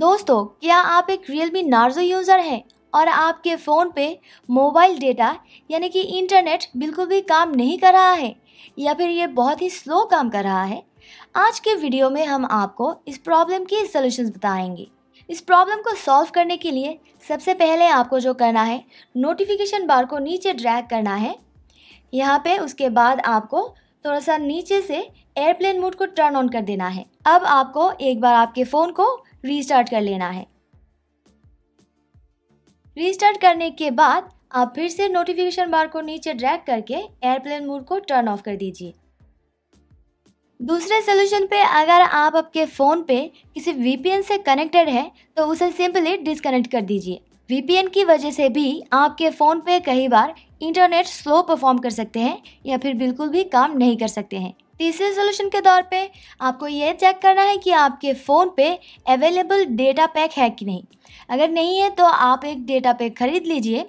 दोस्तों क्या आप एक रियलमी नार्जो यूज़र हैं और आपके फ़ोन पे मोबाइल डेटा यानी कि इंटरनेट बिल्कुल भी काम नहीं कर रहा है या फिर ये बहुत ही स्लो काम कर रहा है आज के वीडियो में हम आपको इस प्रॉब्लम की सोल्यूशन बताएंगे इस प्रॉब्लम को सॉल्व करने के लिए सबसे पहले आपको जो करना है नोटिफिकेशन बार को नीचे ड्रैग करना है यहाँ पे उसके बाद आपको थोड़ा सा नीचे से एयरप्लेन मोड को टर्न ऑन कर देना है अब आपको एक बार आपके फ़ोन को रीस्टार्ट कर लेना है रीस्टार्ट करने के बाद आप फिर से नोटिफिकेशन बार को नीचे ड्रैग करके एयरप्लेन मोड को टर्न ऑफ कर दीजिए दूसरे सोल्यूशन पे अगर आप आपके फ़ोन पे किसी वीपीएन से कनेक्टेड है तो उसे सिंपली डिसकनेक्ट कर दीजिए वीपीएन की वजह से भी आपके फ़ोन पे कई बार इंटरनेट स्लो परफॉर्म कर सकते हैं या फिर बिल्कुल भी काम नहीं कर सकते हैं तीसरे सोल्यूशन के तौर पे आपको ये चेक करना है कि आपके फ़ोन पे अवेलेबल डेटा पैक है कि नहीं अगर नहीं है तो आप एक डेटा पैक ख़रीद लीजिए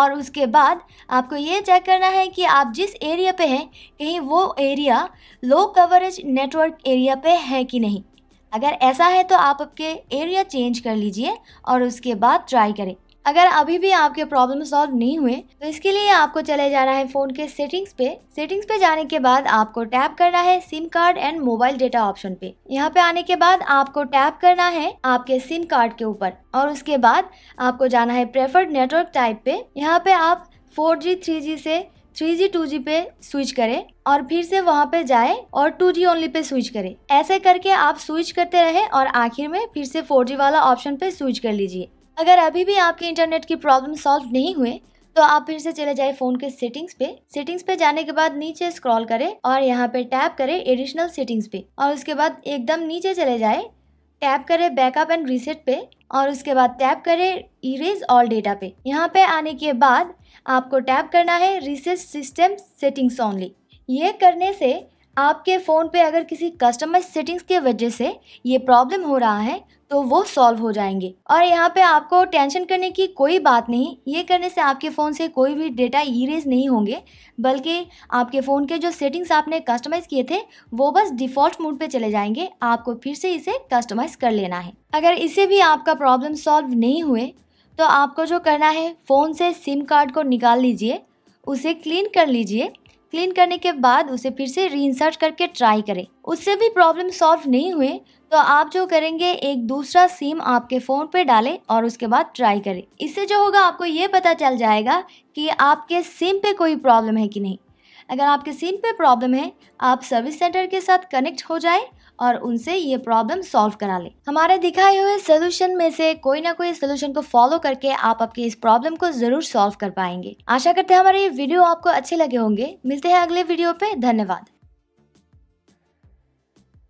और उसके बाद आपको ये चेक करना है कि आप जिस एरिया पे हैं कहीं वो area low coverage network area पे है कि नहीं अगर ऐसा है तो आप आपके एरिया चेंज कर लीजिए और उसके बाद ट्राई करें अगर अभी भी आपके प्रॉब्लम सॉल्व नहीं हुए तो इसके लिए आपको चले जाना है फ़ोन के सेटिंग्स पे सेटिंग्स पे जाने के बाद आपको टैप करना है SIM card and mobile data option पे यहाँ पे आने के बाद आपको टैप करना है आपके सिम कार्ड के ऊपर और उसके बाद आपको जाना है प्रेफर्ड नेटवर्क टाइप पे यहाँ पे आप फोर जी थ्री जी से थ्री जी टू जी पे स्विच करें और फिर से वहाँ पे जाए और टू जी ओनली पे स्विच करें ऐसे करके आप स्विच करते रहे और आखिर में फिर से फोर जी वाला ऑप्शन पे स्विच कर लीजिए अगर अभी भी आपके इंटरनेट की प्रॉब्लम सॉल्व नहीं हुए तो आप फिर से चले जाए फोन के सेटिंग्स पे सेटिंग्स पे जाने के बाद नीचे स्क्रॉल करें और यहाँ पे टैप करें एडिशनल सेटिंग्स पे और उसके बाद एकदम नीचे चले जाए टैप करें बैकअप एंड रीसेट पे और उसके बाद टैप करें इरेज ऑल डेटा पे यहाँ पे आने के बाद आपको टैप करना है रीसेट सिस्टम सेटिंग्स ओनली ये करने से आपके फ़ोन पे अगर किसी कस्टमाइज सेटिंग्स के वजह से ये प्रॉब्लम हो रहा है तो वो सॉल्व हो जाएंगे और यहाँ पे आपको टेंशन करने की कोई बात नहीं ये करने से आपके फ़ोन से कोई भी डेटा इरेज नहीं होंगे बल्कि आपके फ़ोन के जो सेटिंग्स आपने कस्टमाइज़ किए थे वो बस डिफ़ॉल्ट मोड पे चले जाएंगे आपको फिर से इसे कस्टमाइज़ कर लेना है अगर इसे भी आपका प्रॉब्लम सॉल्व नहीं हुए तो आपको जो करना है फ़ोन से सिम कार्ड को निकाल लीजिए उसे क्लीन कर लीजिए क्लीन करने के बाद उसे फिर से री करके ट्राई करें उससे भी प्रॉब्लम सॉल्व नहीं हुए तो आप जो करेंगे एक दूसरा सिम आपके फ़ोन पे डालें और उसके बाद ट्राई करें इससे जो होगा आपको ये पता चल जाएगा कि आपके सिम पे कोई प्रॉब्लम है कि नहीं अगर आपके सीन पे प्रॉब्लम है आप सर्विस सेंटर के साथ कनेक्ट हो जाए और उनसे ये प्रॉब्लम सॉल्व करा ले हमारे दिखाए हुए सोल्यूशन में से कोई ना कोई सोल्यूशन को फॉलो करके आप आपके इस प्रॉब्लम को जरूर सॉल्व कर पाएंगे आशा करते हैं हमारे ये वीडियो आपको अच्छे लगे होंगे मिलते हैं अगले वीडियो पे धन्यवाद